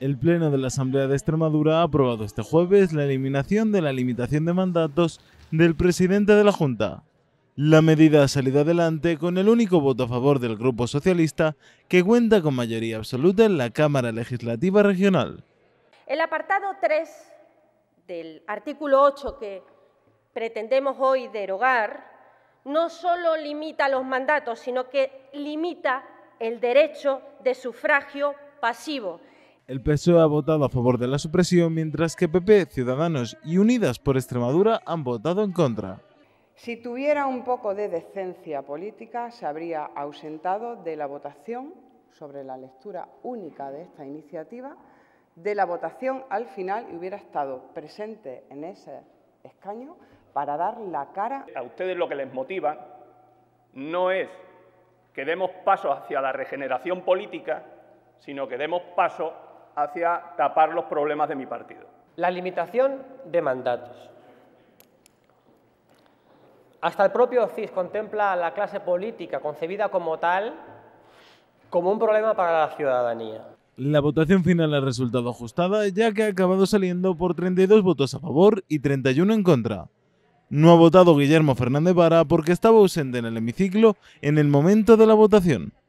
El Pleno de la Asamblea de Extremadura ha aprobado este jueves la eliminación de la limitación de mandatos del presidente de la Junta. La medida ha salido adelante con el único voto a favor del Grupo Socialista, que cuenta con mayoría absoluta en la Cámara Legislativa Regional. El apartado 3 del artículo 8 que pretendemos hoy derogar no solo limita los mandatos, sino que limita el derecho de sufragio pasivo el PSOE ha votado a favor de la supresión, mientras que PP, Ciudadanos y Unidas por Extremadura han votado en contra. Si tuviera un poco de decencia política, se habría ausentado de la votación sobre la lectura única de esta iniciativa, de la votación al final y hubiera estado presente en ese escaño para dar la cara. A ustedes lo que les motiva no es que demos paso hacia la regeneración política, sino que demos paso hacia tapar los problemas de mi partido. La limitación de mandatos. Hasta el propio CIS contempla a la clase política concebida como tal como un problema para la ciudadanía. La votación final ha resultado ajustada ya que ha acabado saliendo por 32 votos a favor y 31 en contra. No ha votado Guillermo Fernández Vara porque estaba ausente en el hemiciclo en el momento de la votación.